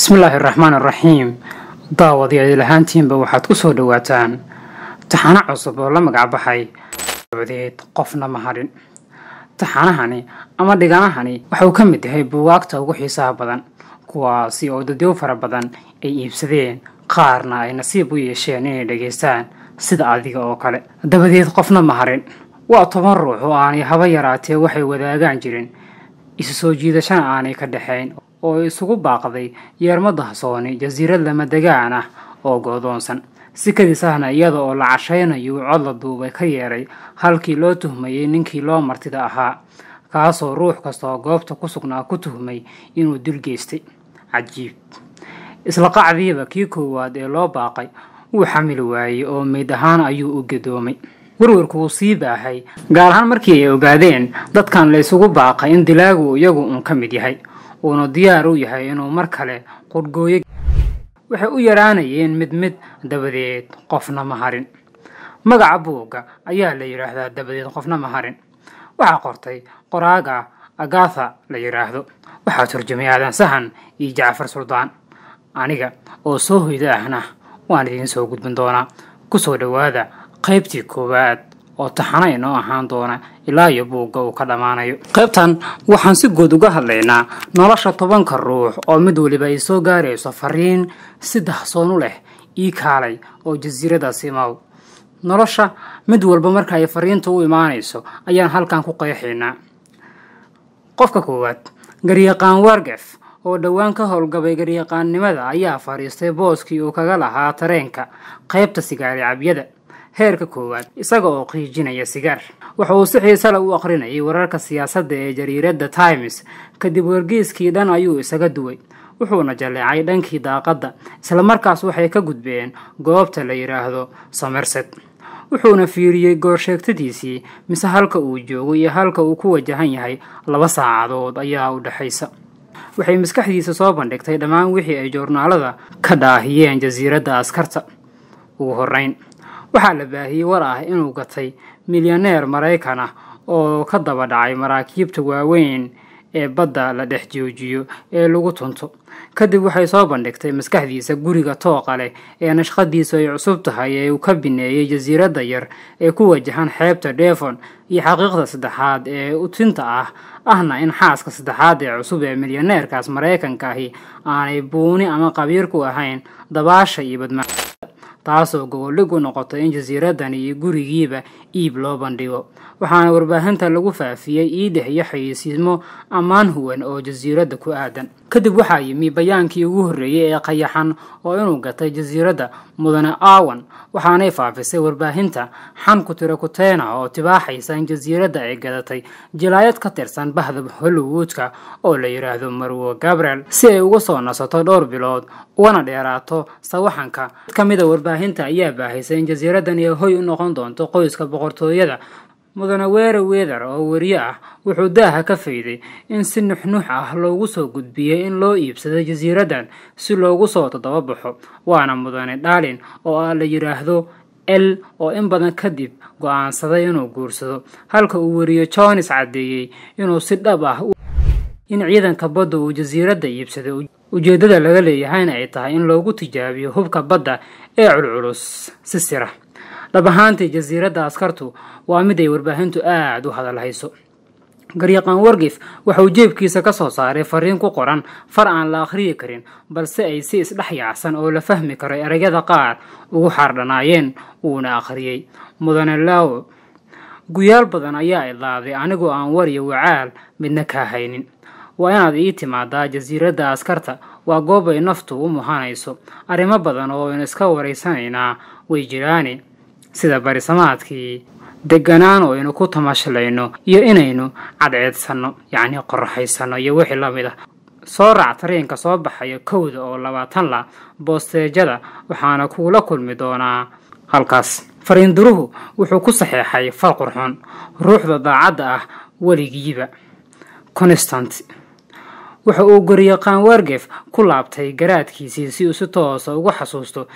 bismillaahi raxmaan raxiim daawadayaal ahaantiinba waxaad ku soo dhowaataan taxano cusub oo la magacbaxay dabadeed qofna maharin taxanahani ama dhiganahani waxa ka mid yahay buwaagta ugu xiisaha badan kuwaasi oo dadyow fara badan ay iibsadeen qaarna ay nasiib u yeesheen inay dhegaystaan sida adiga oo kale dabadeed qofna maharin waa toban ruux oo aanay haba yaraatee waxay wadaagaan jirin isu soo jiidashana aanay ka dhexayn oo isugu baaqday yeermo dahsooni jasiirad lama degaan ah oo go'doonsan sikadiis ahna iyada oo la cashaynayo cod la duubay ka yeeray halkii loo tuhmayay ninkii loo martida ahaa kaasoo ruux kastoo goobta ku sugnaa ku tuhmay inuu dil geystay cajiib isla qacdiiba kii koowaad ee loo baaqay wuu xamili waayey oo meyd ahaan ayuu u gadoomay werwerku wuu sii baahay gaar ahaan markii ay ogaadeen dadkan la ysugu baaqay in dilaagu iyagu uun ka mid yahay uuna diyaar u yahay inuu mar kale qurgooyo waxay u yaraanayeen mid mid dabadeed qofna ma harin magaca buugga ayaa la yidhaahdaa dabadeed qofna ma harin waxaa qortay qoraaga agatha la yidhaahdo waxaa turjumay aadan sahan iyo jacfar suldaan aniga oo soo hoyda ahna waan idiin soo gudbin doonaa kusoo dhowaada qaybtii koowaad oo taxanay noo ahaan doona ilaa iyo buugga uu ka dhammaanayo qaybtan waxaan si guud uga hadlaynaa nolosha tobanka ruux oo mid weliba ay soo gaarayso fariin si u leh ii kaalay oo jasiirada simaw nolosha mid walba marka ay fariinta u imaanayso ayaan halkan ku qeexaynaa qofka koowaad garyaqaan wargef oo dhowaan ka howlgabay garyaqaannimada ayaa fadhiistay booskii uu kaga lahaa tareenka qaybta sigaari cabyada heerka koowaad isaga oo qiijinaya sigaar waxa uu si xiisale u akhrinayay wararka siyaasadda ee jariiradda times kadib wargeyskii dhan ayuu isaga duway wuxuuna jaleecay dhankii daaqadda islamarkaas waxay ka gudbeen goobta la yidhaahdo somerset wuxuuna fiiriyey goorsheegtadiisii mise halka uu joogo iyo halka uu ku wajahan yahay laba saacadood ayaa u dhexaysa waxay maskaxdiisa soo bandhigtay dhammaan wixii ay joornaalada ka dhaahiyeen jasiiradda askarta ugu horrayn waxaa la baahiyey war ah inuu gatay milyaneer maraykan ah oo ka daba dhacay maraakiibta waaweyn ee badda la dhex joojiyo ee lagu tunto kadib waxay soo bandhigtay maskaxdiisa guriga tooqa leh ee nashqadiisu ay cusub tahay ee uu ka bineeyey jasiiradda yar ee ku wajahan xeebta devon iyo xaqiiqda saddexaad ee utinta ah ahna in xaaska saddexaad ee cusub ee milyaneerkaas maraykanka ahi aanay buuni ama qabiir ku ahayn dabaasha iyo badmaa taasoo goboldhig u noqotay in jasiiradan iyo gurigiiba iib loo bandhigo waxaana warbaahinta lagu faafiyey iidex iyo xayeysiismo ammaan huwan oo jasiiradda ku aadan kadib waxaa yimi bayaankii ugu horreeyey ee qayaxan oo inuu gatay jasiiradda mudane awan waxaanay faafisay warbaahinta xan kutiro kuteena oo tibaaxaysa in jasiiradda ay gadatay jilaayad ka tirsan bahda hollywoodka oo la yidhaahdo marwo gabriel si ay uga soo nasato dhowr bilood ugana dheeraato sawaxanka mid ka mida ah warbaahinta warbaahinta ayaa baahisay in jasiiradan iyo hoy u noqon doonto qoyska boqortooyada mudane weere weedar oo weriye ah wuxuu daaha ka fayday in si nuxnux ah loogu soo gudbiyey in loo iibsado jasiiradan si loogu soo toddobabaxo waana mudane dhaalin oo ah la yidhaahdo el oo in badan kadib go'aansaday inuu guursado halka uu weriye jonis caddeeyey inuu si dhab ah in ciidanka badda uu jasiiradda iibsaday ujeeddada laga leeyahayna ay tahay in loogu tijaabiyo hubka badda ee culculus si sira dhab ahaantii jasiiradda askartu waa mid ay warbaahintu aada u hadalhayso garyaqaan wargif waxauu jeebkiisa ka soo saaray fariin ku qoran far aan la akhriyi karin balse ay si isdhex yaacsan oo la fahmi karo eregyada qaar ugu xaardhanaayeen wuuna akhriyey mudane laawo guyaal badan ayaa idlaaday anigoo aan war iyo wacaal midna kaa haynin waa inaad ii timaadaa jasiiradda askarta waa goob ay naftu u muhanayso arrimo badan oo aynu iska waraysanaynaa way jiraani sida barisamaadkii deganaan oo aynu ku tamashalayno iyo inaynu cadceedsanno yacnii qoraxaysanno iyo wixii la mid ah soo raac tareenka soo baxaya kowda oo labaatan la boosteejada waxaana kuula kulmi doonaa halkaas fariinduruhu wuxuu ku saxeexay fal qurxoon ruuxda daacadda ah weligiiba constant waxa uu goryaqaan wargef ku laabtay garaadkiisii si uu si toosa ah ugu xasuusto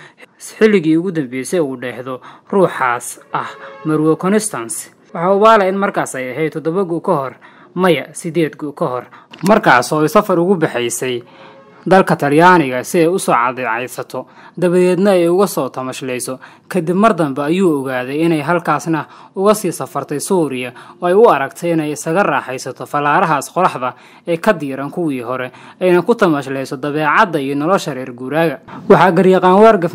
xilligii ugu dambeysay uu dheehdo ruuxaas ah marwe constance waxaa ubaala in markaas ay ahayd toddoba gu ka hor maya sideed gu ka hor markaas oo ay safar ugu baxaysay dalka talyaaniga si ay usoo cadicaysato dabadeedna ay uga soo tamashlayso kadib mar dambe ayuu ogaaday inay halkaasna uga sii safartay suuriya oo ay u aragtay inay isaga raaxaysato falaarahaas qoraxda ee ka diiran kuwii hore ayna ku tamashlayso dabeecadda iyo nolosha reer guuraaga waxaa garyaqaan waargaf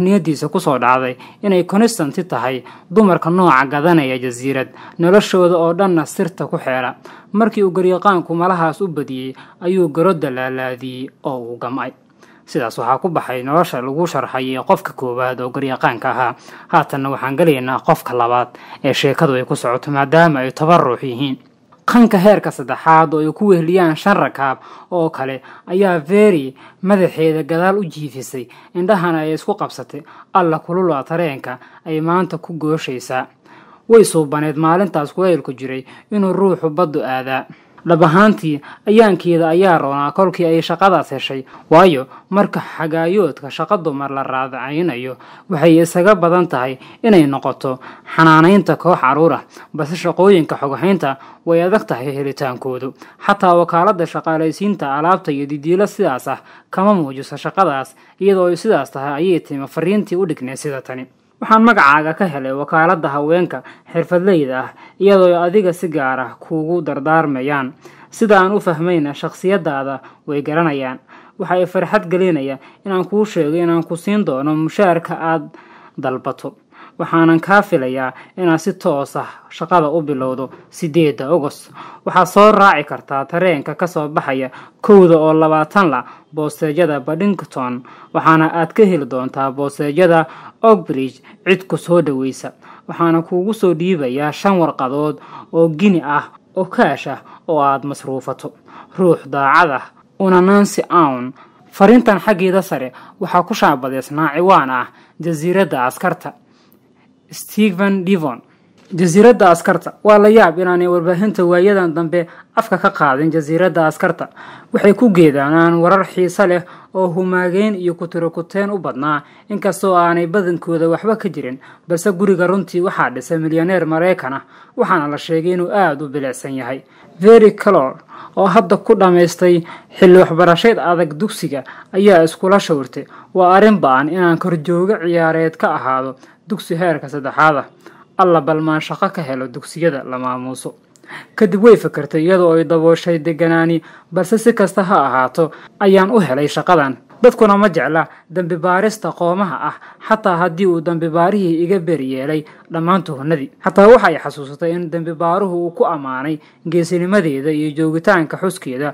ku soo dhacday inay konistanti tahay dumarka nooca gadanaya jasiirad noloshooda oo dhanna sirta ku xeela markii uu garyaqaanku malahaas u badiyey ayuu garo dalaalaadiyey oo uu gam sidaas waxaa ku baxay nolosha lagu sharxay qofka koowaad oo garyaqaanka ahaa haatanna waxaan gelaynaa qofka labaad ee sheekadu ay ku socoto maadaama ay toban ruux yihiin qanka heerka saddexaad oo ay ku wehliyaan shan rakaab oo kale ayaa veeri madaxeeda gadaal u jiifisay indhahana ay isku qabsatay alla kulula tareenka ay maanta ku gooshaysaa way suubaneed maalintaas kulaylku jiray inuu ruuxu baddu aadaa dhab ahaantii ayaankeeda ayaa roonaa kolkii ay shaqadaas heshay waayo marka xagaayoodka shaqo dumar la raadcaynayo waxay isaga badan tahay inay noqoto xanaanaynta koox caruur ah balse shaqooyinka xogahaynta way adag tahay helitaankoodu xataa wakaaladda shaqaalaysiinta alaabta iyo didiilo sidaas ah kama muujiso shaqadaas iyadoo ay sidaas tahay ayay timi fariintii u dhignay sida tani waxaan magacaaga ka helay wakaaladda haweenka xirfadleyda ah iyadoo adiga si gaar ah kuugu dardaarmayaan sida aan u fahmayna shakhsiyadaada way garanayaan waxa i farxad gelinaya inaan kuu sheego inaan ku siin doono mushaarka aada dalbato waxaanan kaa filayaa inaad si toos ah shaqada u bilowdo siddeedda ogos waxaad soo raaci kartaa tareenka kasoo baxaya kowda oo labaatan la boosteejyada badhington waxaana aad ka heli doontaa boosteejyada ogbridge cid ku soo dhoweysa waxaana kuugu soo dhiibayaa shan warqadood oo gini ah oo kaash ah oo aad masruufato ruux daacad ah una nancy awn farintan xaggeeda sare waxaa ku shaabadeysnaa ciwaan ah jasiiradda askarta stephen devon jasiiradda askarta waa la yaab inaanay warbaahinta waayadan dambe afka ka qaadin jasiiradda askarta waxay ku geedaanaan warar xiise leh oo humaageyn iyo kutiro u badnaa inkastoo aanay badankooda waxba ka jirin balse guriga runtii waxaa dhisay milyaneer maraykan ah waxaana la sheegay inuu aada u bilicsan yahay very color oo hadda ku dhammaystay xilli waxbarasheed adag dugsiga ayaa iskula shawirtay waa arrin ba-an inaan korjoogo ciyaareed ka ahaado dugsi heerka saddexaad ah alla balmaan shaqo ka helo dugsiyada la maamuuso kadib way fakartay iyadoo ay dabooshay deganaani balse si kasta ha ahaato ayaan u helay shaqadan dadkuna ma jecla dembi baarista qoomaha ah xataa haddii uu dembi baarihii iga ber yeelay dhammaan tuhunadii xataa waxa ay xasuusatay in dembi baaruhu uu ku ammaanay geesinimadeeda iyo joogitaanka xuskeeda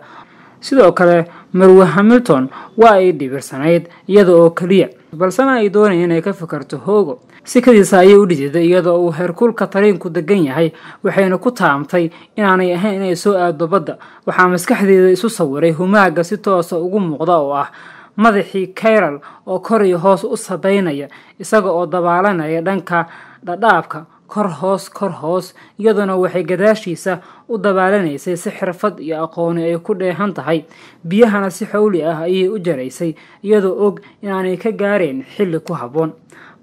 sidoo kale marwe hamilton waa ay dhibirsanayd iyada oo keliya balsena ay doonaya inay ka fikarto hoogo sikadiisa ayay u dhididay iyadoo uu heerkulka tariinku degan yahay waxayna ku taamtay inaanay ahayn inay soo aado badda waxaa maskaxdeeda isu sawiray humaaga si toosa ah ugu muuqda oo ah madaxii kairal oo kor iyo hoos u sabaynaya isaga oo dabaalanaya dhanka dhadhaabka kor hoos kor hoos iyaduna waxay gadaashiisa u dabaalanaysay si xirfad iyo aqooni ay ku dheehan tahay biyahana si xawli ah ayay u jaraysay iyadoo og inaanay ka gaareen xilli ku habboon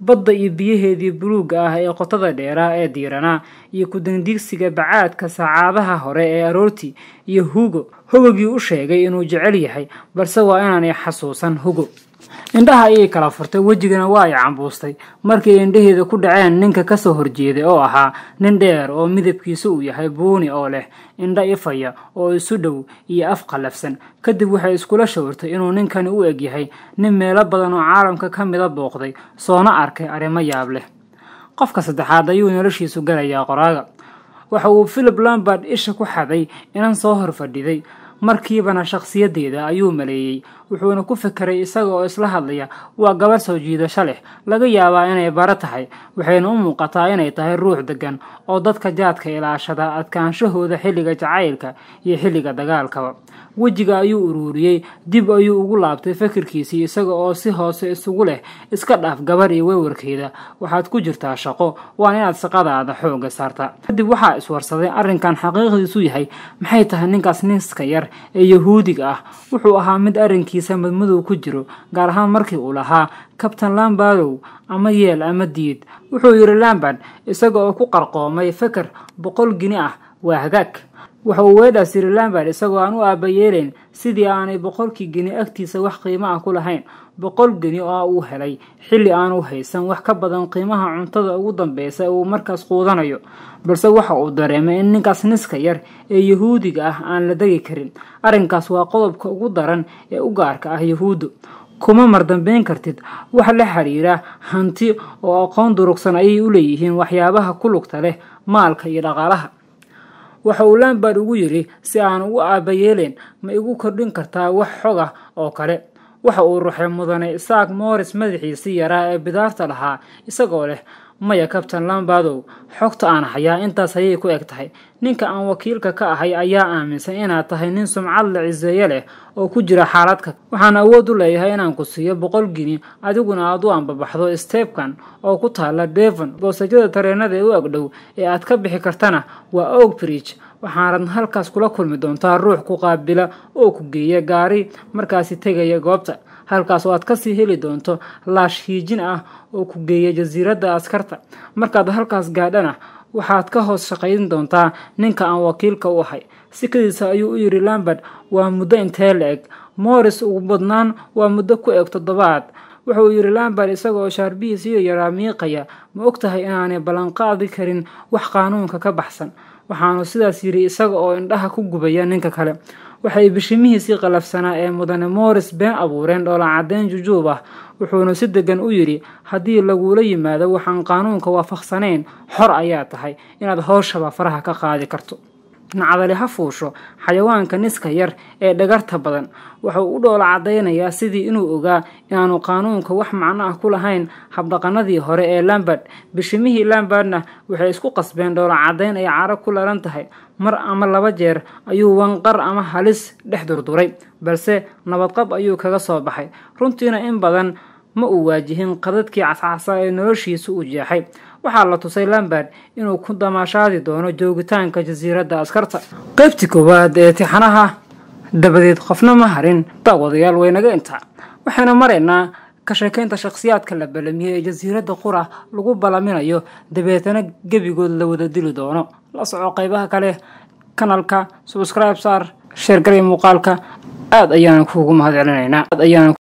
badda iyo biyaheedii buluugga ah ee qotada dheeraa ee diiranaa iyo kudandigsiga bacaadka sacaadaha hore ee aroortii iyo hugo hogogii u sheegay inuu jecel yahay balse waa inaanay xasuusan hugo indhaha ayay kala furtay wejigana waa ay cambuustay markii indhaheeda ku dhaceen ninka ka soo horjeeday oo ahaa nin dheer oo midabkiisa uu yahay buuni oo leh indha ifaya oo isu dhow iyo af qallafsan kadib waxay iskula shawirtay inuu ninkani u eg yahay nin meelo badan oo caalamka ka mida booqday soona arkay arrimo yaab leh qofka saddexaad ayuu noloshiisu galayaa qoraaga waxa uu philip lambard isha ku xaday inan soo horfadhiday markiibana shakhsiyaddeeda ayuu maleeyey wuxuuna ku fekeray isaga oo isla hadlaya waa gabarh soo jiidasho leh laga yaabaa inay bara tahay waxayna u muuqataa inay tahay ruux deggan oo dadka jaadka ilaashada adkaanshahooda xilliga jacaylka iyo xilliga dagaalkaba wejiga ayuu uruuriyey dib ayuu ugu laabtay fekerkiisii isaga oo si hoose isugu leh iska dhaaf gabarh iyo weewarkeeda waxaad ku jirtaa shaqo waan inaad shaqadaada xoogga saarta kadib waxaa iswarsaday arrinkan xaqiiqdiisu yahay maxay tahay ninkaas ninska yar ee yahuudiga ah wuxuu ahaa mid arrinkiisa qalbigiisa madmadow ku jiro gaar ahaan markii uu lahaa kabtan lambardow ama yeel ama diid wuxuu yidhi lambard isaga oo ku qarqoomay feker boqol gini ah waa hagaag waxa uu weedhaas yidhi lambard isagoo aan u aabba yeelayn sidii aanay boqolkii gini agtiisa wax qiimo ah ku lahayn boqol geni oo uu helay xilli aanu haysan wax ka badan qiimaha cuntada ugu dambeysa uu markaas quudanayo balse waxa uu dareemay in ninkaas niska yar ee yahuudiga ah aan la degi karin arrinkaas waa qodobka ugu daran ee u gaarka ah yahuuddu kuma mardambeyn kartid wax la xiriira hanti oo aqoon durugsan ayay u leeyihiin waxyaabaha ku lugta leh maalka iyo dhaqaalaha waxa uu lambard ugu yidhi si aan ugu aabayeeleen ma igu kordhin kartaa wax xog ah oo kale waxa uu ruxay mudane isaak morris madaxiisii yaraa ee bidaarta lahaa isagoo leh maya kabtan lambadow xogta aan hayaa intaas ayay ku eg tahay ninka aan wakiilka ka ahay ayaa aaminsan inaad tahay nin sumcad la ciseeye leh oo ku jira xaaladka waxaan awood u leeyahay inaan ku siiyo boqol gini adiguna aad u ambabaxdo stebkan oo ku taalla devon boosajada tareenada ee u agdhow ee aad ka bixi kartana waa og bridge waxaanad halkaas kula kulmi doontaa ruux ku qaabila oo ku geeya gaari markaasi tegaya goobta halkaas oo aad kasii heli doonto laash hiijin ah oo ku geeya jasiiradda askarta markaad halkaas gaadhana waxaad ka hoos shaqayn doontaa ninka aan wakiilka u ahay sikadiisa ayuu u yidhi lambard waa muddo intee la-eg morris ugu badnaan waa muddo ku eg toddobaad wuxuu yidhi lambard isagaoo shaarbihiis iyo yaraa miiqaya ma og tahay inaanay ballanqaadi karin wax qaanuunka ka baxsan waxaanu sidaas yidhi isaga oo indhaha ku gubaya ninka kale waxay bishimihiisii qalafsanaa ee mudane mooris been abuureen caddeyn jujuub ah wuxuuna si degan u yidhi haddii laguula yimaado waxaan qaanuunka waafaqsanayn xor ayaa tahay inaad howshaba faraha ka qaadi karto nacdali ha fuusho xayawaanka niska yar ee dhagarta badan wuxuu u dhoola cadaynayaa sidii inuu ogaa inaanu qaanuunka wax macno ah ku lahayn habdhaqanadii hore ee lambard bishimihii lambardna waxay isku qasbeen dhoola cadayn ay caro ku lalan tahay mar ama laba jeer ayuu wanqar ama halis dhex durduray balse nabadqab ayuu kaga soo baxay runtiina in badan ma uu waajihin qadadkii cascasa ee noloshiisa uu jeexay waxaa la tusay lambard inuu ku damaashaadi doono joogitaanka jasiiradda askarta qaybtii koowaad ee tixanaha dabadeed qofna ma harin daawadayaal waynaga inta waxaynu maraynaa ka sheekaynta shakhsiyaadka la balamiyey ee jasiiradda qura lagu balaminayo dabeetana gebigood la wada dili doono la soco qaybaha kale kanalka subscribe saar sheergarya muuqaalka aada ayaan kugu mahad celinaynaa